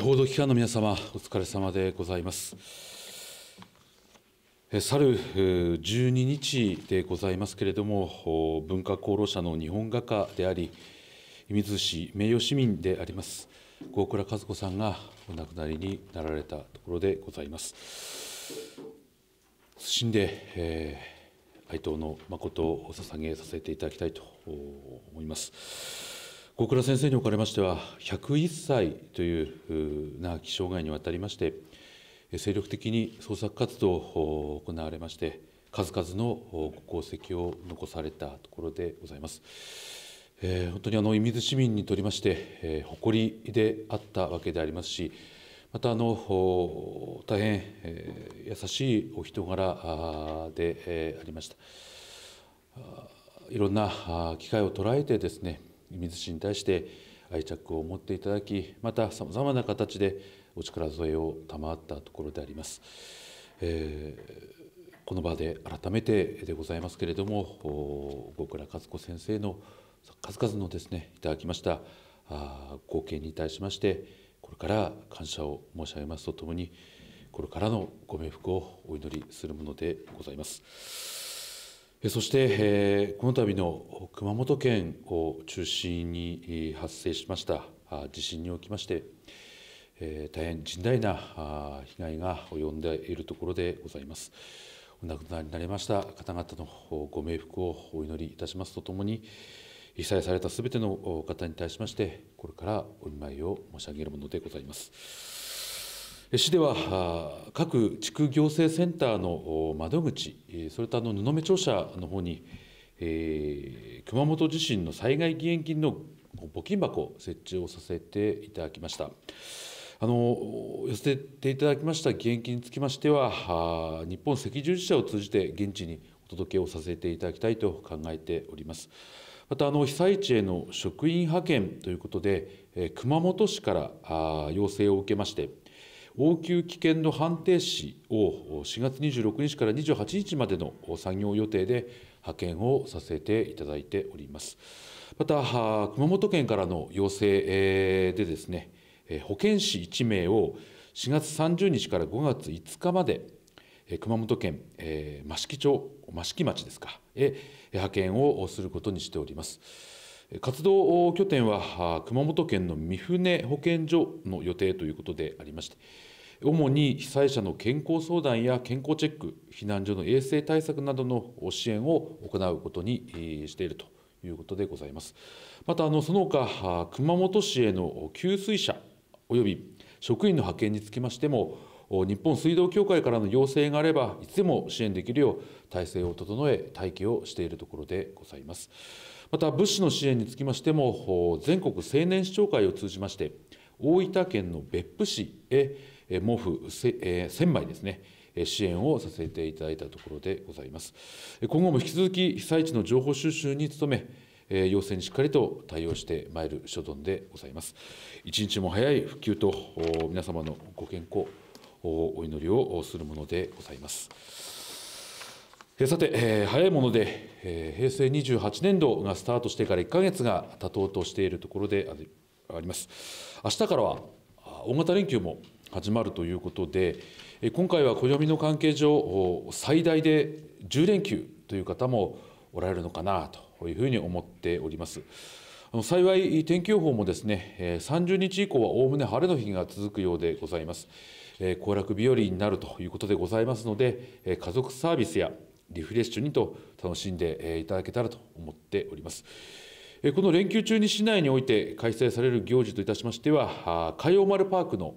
報道機関の皆様、お疲れ様でございます。去る12日でございますけれども、文化功労者の日本画家であり、水市名誉市民であります、郷倉和子さんがお亡くなりになられたところでございます。謹んで、えー、哀悼の誠を捧げさせていただきたいと思います。小倉先生におかれましては、101歳といううな気生害にわたりまして、精力的に創作活動を行われまして、数々のご功績を残されたところでございます。えー、本当にあの射水市民にとりまして、えー、誇りであったわけでありますし、またあの大変、えー、優しいお人柄あで、えー、ありました。いろんな機会を捉えてですね水氏に対して愛着を持っていただきまたさまざまな形でお力添えを賜ったところであります。えーこの場で改めてでございますけれども大倉和子先生の数々のですねいただきましたあ貢献に対しましてこれから感謝を申し上げますとともにこれからのご冥福をお祈りするものでございます。そして、この度の熊本県を中心に発生しました地震におきまして、大変甚大な被害が及んでいるところでございます。お亡くなりになりました方々のご冥福をお祈りいたしますとともに、被災されたすべての方に対しまして、これからお見舞いを申し上げるものでございます。市では各地区行政センターの窓口、それとあの布目庁舎の方に、えー、熊本地震の災害義援金の募金箱設置をさせていただきました。あの寄せていただきました義援金につきましては、日本赤十字社を通じて現地にお届けをさせていただきたいと考えております。またあの被災地への職員派遣ということで、熊本市から要請を受けまして、応急危険度判定士を4月26日から28日までの作業予定で派遣をさせていただいております。また、熊本県からの要請でですね、保健師1名を4月30日から5月5日まで熊本県益城町益城町ですかへ派遣をすることにしております。活動拠点は熊本県の御船保健所の予定ということでありまして主に被災者の健康相談や健康チェック避難所の衛生対策などの支援を行うことにしているということでございますまたあのその他熊本市への給水車および職員の派遣につきましても日本水道協会からの要請があればいつでも支援できるよう体制を整え待機をしているところでございます。また物資の支援につきましても全国青年市長会を通じまして大分県の別府市へ毛布1000枚ですね支援をさせていただいたところでございます今後も引き続き被災地の情報収集に努め要請にしっかりと対応してまいる所存でございます一日も早い復旧と皆様のご健康お祈りをするものでございます。さて、えー、早いもので、えー、平成28年度がスタートしてから1か月が経とうとしているところであります明日からは大型連休も始まるということで今回は暦の関係上最大で10連休という方もおられるのかなというふうに思っております幸い天気予報もですね30日以降はおおむね晴れの日が続くようでございます行楽日和になるということでございますので家族サービスやリフレッシュにと楽しんでいただけたらと思っております。この連休中に市内において開催される行事といたしましては、海洋丸パークの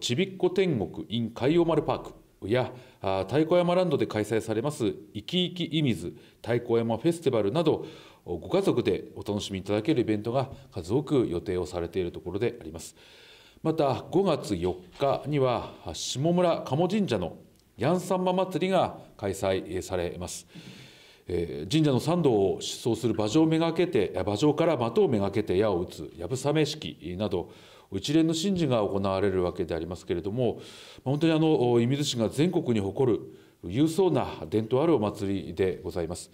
ちびっこ天国 in 海洋丸パークや、太鼓山ランドで開催されますいきいきいみず太鼓山フェスティバルなど、ご家族でお楽しみいただけるイベントが数多く予定をされているところであります。また5月4日には下村鴨神社のヤンサンマ祭りが開催されます。神社の参道を疾走する馬上めがけて馬上から的をめがけて矢を打つやぶさめ式など一連の神事が行われるわけでありますけれども本当にあの射水市が全国に誇る勇壮な伝統あるお祭りでございます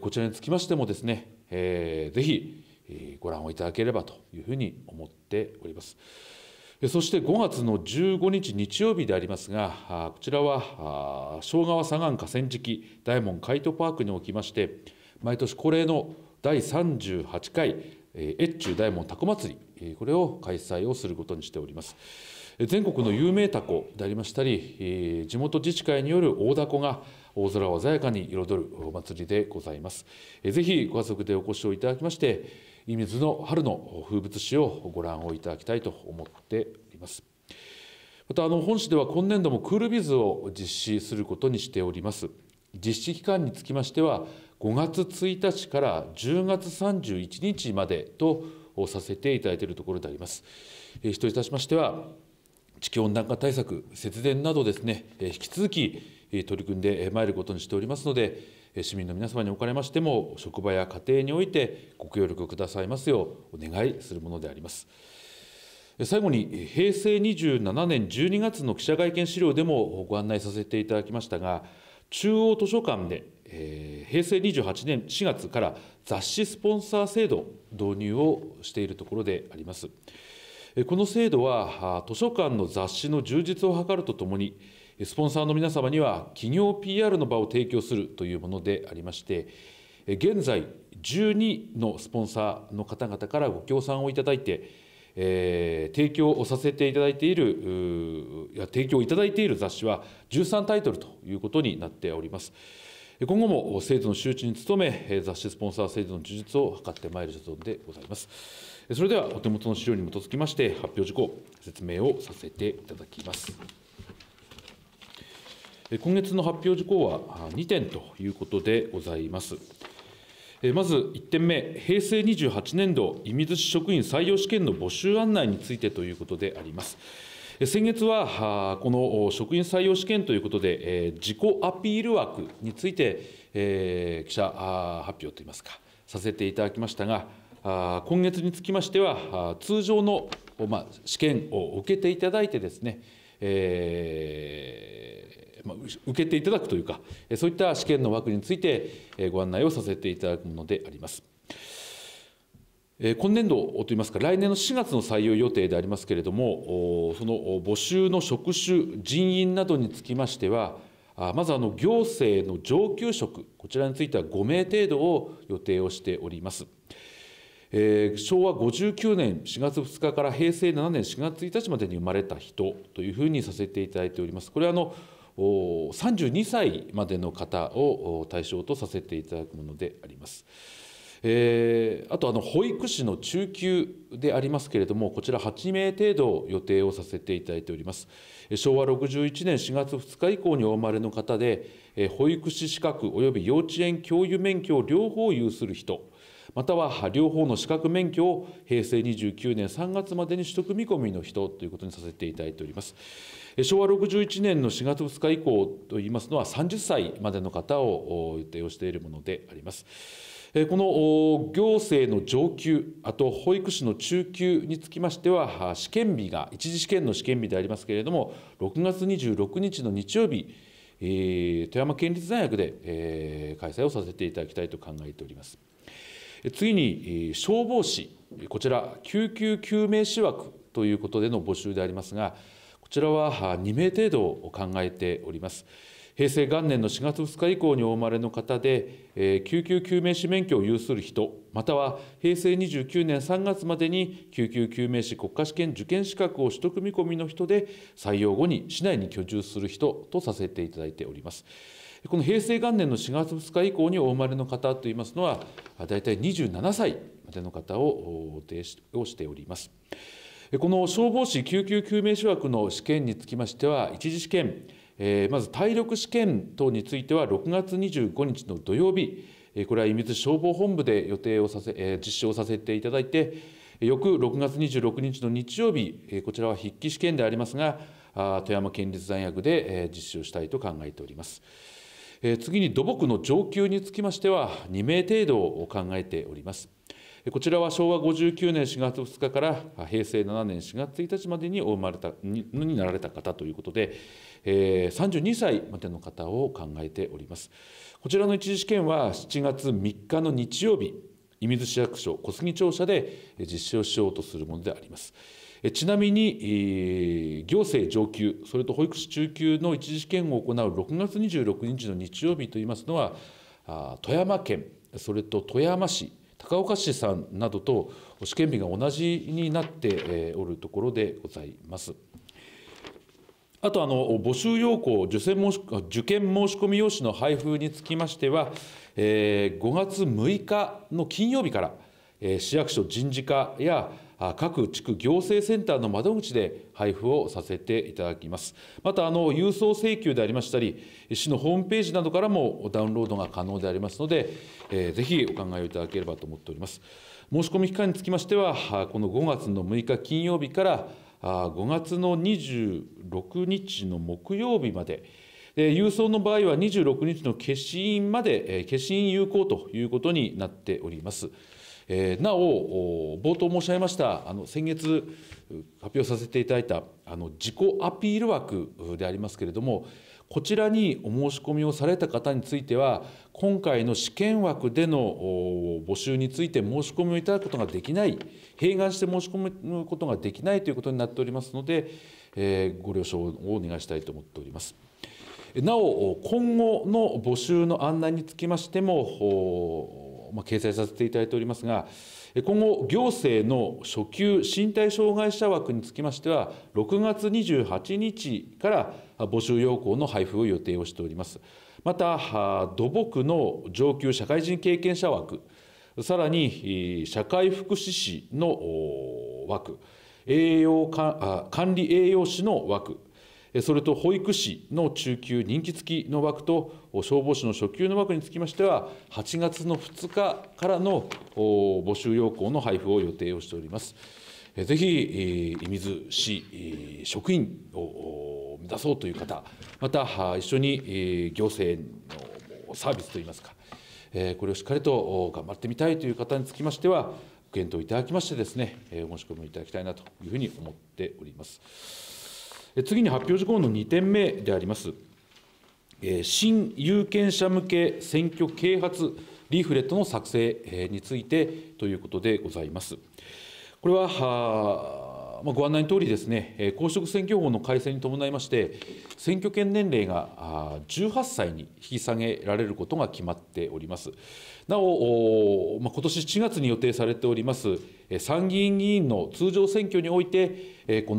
こちらにつきましてもですね、えー、ぜひご覧をいただければというふうに思っております。そして5月の15日日曜日でありますが、こちらは庄川左岸河川敷大門カイトパークにおきまして、毎年恒例の第38回越中大門タコ祭り、これを開催をすることにしております。全国の有名タコでありましたり、地元自治会による大凧が大空を鮮やかに彩るお祭りでございます。ぜひご家族でお越しをいただきまして、ミ水の春の風物詩をご覧をいただきたいと思っております。またあの本市では今年度もクールビズを実施することにしております。実施期間につきましては5月1日から10月31日までとさせていただいているところであります。一人いたしましては地球温暖化対策、節電などですね、引き続き取り組んでまいることにしておりますので、市民の皆様におかれましても職場や家庭においてご協力くださいますようお願いするものであります。最後に平成27年12月の記者会見資料でもご案内させていただきましたが中央図書館で、えー、平成28年4月から雑誌スポンサー制度導入をしているところでありますこの制度は図書館の雑誌の充実を図るとともにスポンサーの皆様には企業 PR の場を提供するというものでありまして現在12のスポンサーの方々からご協賛をいただいて、えー、提供をさせていただいているいや提供いただいている雑誌は13タイトルということになっております。今後も制度の周知に努め、雑誌スポンサー制度の充実を図ってまいる所存でございます。それではお手元の資料に基づきまして、発表事項、説明をさせていただきます。今月の発表事項は2点ということでございます。まず1点目、平成28年度射水市職員採用試験の募集案内についてということであります。先月は、この職員採用試験ということで、自己アピール枠について、記者発表といいますか、させていただきましたが、今月につきましては、通常の試験を受けていただいてですね、えーまあ、受けていただくというかそういった試験の枠についてご案内をさせていただくものであります。今年度といいますか、来年の4月の採用予定でありますけれども、その募集の職種、人員などにつきましては、まずあの行政の上級職、こちらについては5名程度を予定をしております。えー、昭和59年4月2日から平成7年4月1日までに生まれた人というふうにさせていただいております。これはあの32歳までの方を対象とさせていただくものであります。えー、あとあの保育士の中級でありますけれども、こちら8名程度予定をさせていただいております。昭和61年4月2日以降にお生まれの方で、保育士資格及び幼稚園教諭免許を両方有する人。または両方の資格免許を平成29年3月までに取得見込みの人ということにさせていただいております。昭和61年の4月2日以降といいますのは30歳までの方を予定をしているものであります。この行政の上級、あと保育士の中級につきましては、試験日が、一次試験の試験日でありますけれども、6月26日の日曜日、富山県立大学で開催をさせていただきたいと考えております。次に消防士こちら救急救命士枠ということでの募集でありますがこちらは2名程度を考えております平成元年の4月2日以降にお生まれの方で、救急救命士免許を有する人または平成29年3月までに救急救命士国家試験受験資格を取得見込みの人で採用後に市内に居住する人とさせていただいております。この平成元年の4月2日以降にお生まれの方といいますのは、大体27歳までの方を提出をしております。この消防士救急救命士枠の試験につきましては、一次試験、まず体力試験等については、6月25日の土曜日、これはみ水消防本部で予定をさせ、実施をさせていただいて、翌6月26日の日曜日、こちらは筆記試験でありますが、富山県立大学で実施をしたいと考えております。次に土木の上級につきましては、2名程度を考えております。こちらは昭和59年4月2日から平成7年4月1日までにお生まれたにになられた方ということで、え32歳までの方を考えております。こちらの一次試験は7月3日の日曜日、射水市役所小杉庁舎で実施をしようとするものであります。ちなみに、行政上級、それと保育士中級の一次試験を行う6月26日の日曜日といいますのは、富山県、それと富山市、高岡市さんなどと試験日が同じになっておるところでございます。あとあの募集要項受申受験申し込み用紙の配布につきましては、えー、5月6日の金曜日から、えー、市役所人事課や各地区行政センターの窓口で配布をさせていただきますまたあの郵送請求でありましたり市のホームページなどからもダウンロードが可能でありますので、えー、ぜひお考えをいただければと思っております申し込み期間につきましてはこの5月の6日金曜日から5月の26日の木曜日まで郵送の場合は26日の消印まで消印有効ということになっております。えー、なお、冒頭申し上げましたあの先月発表させていただいたあの自己アピール枠でありますけれども、こちらにお申し込みをされた方については、今回の試験枠での募集について申し込みをいただくことができない、併願して申し込むことができないということになっておりますので、えー、ご了承をお願いしたいと思っております。なお、今後の募集の案内につきましても、まあ、掲載させていただいておりますが、今後、行政の初級身体障害者枠につきましては、6月28日から募集要項の配布を予定をしております。また、土木の上級社会人経験者枠、さらに社会福祉士の枠、栄養管理栄養士の枠、それと保育士の中級任期付きの枠と消防士の初級の枠につきましては、8月の2日からの募集要項の配布を予定をしております。ぜひ、射水市職員を目指そうという方、また一緒に行政のサービスといいますか、これをしっかりと頑張ってみたいという方につきましては、検討いただきましてですね、お申し込みいただきたいなというふうに思っております。次に発表事項の2点目であります、新有権者向け選挙啓発リーフレットの作成についてということでございます。これはまあ、ご案内のおりですね、公職選挙法の改正に伴いまして、選挙権年齢が18歳に引き下げられることが決まっております。なお、まあ、今年7月に予定されております参議院議員の通常選挙において、こ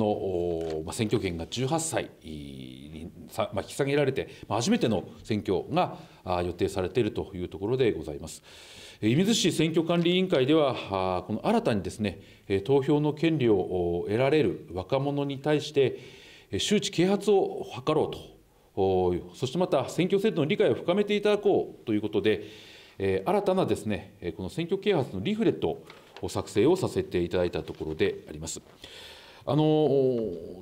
の選挙権が18歳に引き下げられて、初めての選挙が予定されているというところでございます。射水市選挙管理委員会では、この新たにですね、投票の権利を得られる若者に対して、周知啓発を図ろうと、そしてまた選挙制度の理解を深めていただこうということで、新たなですね、この選挙啓発のリフレットを作成をさせていただいたところであります。あの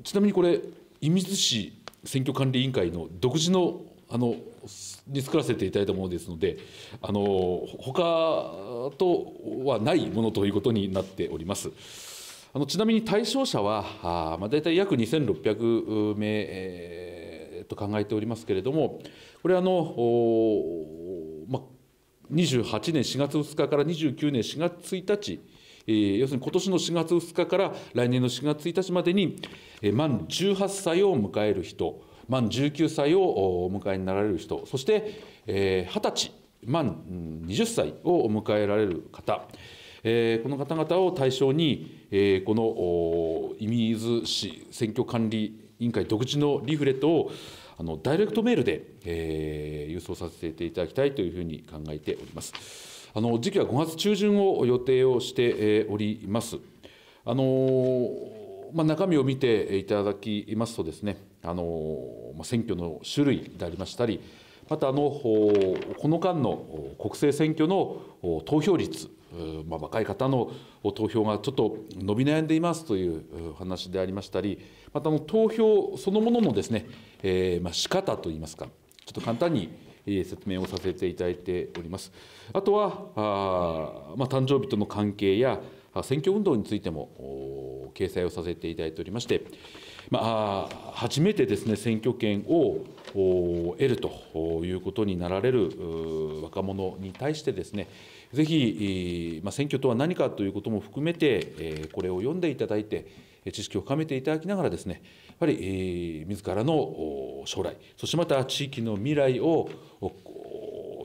ちなみにこれ、射水市選挙管理委員会の独自のあのに作らせていただいたものですのであの他とはないものということになっております。あのちなみに対象者はあ、まあ、大体約2600名、えー、と考えておりますけれどもこれあの、まあ、28年4月2日から29年4月1日えー、要するに今年の4月2日から来年の4月1日までに、えー、満18歳を迎える人満19歳をお迎えになられる人そして、えー、歳満20歳を迎えられる方、えー、この方々を対象に、えー、この射水市選挙管理委員会独自のリーフレットをあのダイレクトメールで、えー、郵送させていただきたいというふうに考えております。あの時期は5月中旬を予定をしております。あのまあ、中身を見ていただきますとですね、あの選挙の種類でありましたりまたあのこの間の国政選挙の投票率、まあ、若い方の投票がちょっと伸び悩んでいますという話でありましたりまたの投票そのもののですね、えー、まあ、仕方といいますかちょっと簡単に説明をさせていただいております。あとはあ、まあ、誕生日との関係や選挙運動についても掲載をさせていただいておりましてまあ、初めてですね選挙権を得るということになられる若者に対してですねぜひ、まあ、選挙とは何かということも含めてこれを読んでいただいて知識を深めていただきながらですねやはり自らの将来そしてまた地域の未来を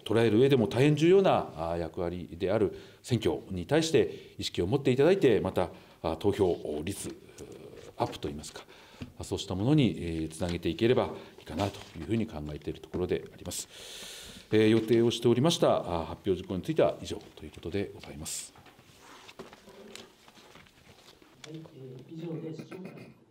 捉える上でも大変重要な役割である選挙に対して意識を持っていただいてまた投票率アップといいますかそうしたものにつなげていければいいかなというふうに考えているところであります。予定をしておりました発表事項については以上ということでございます。はい、以上で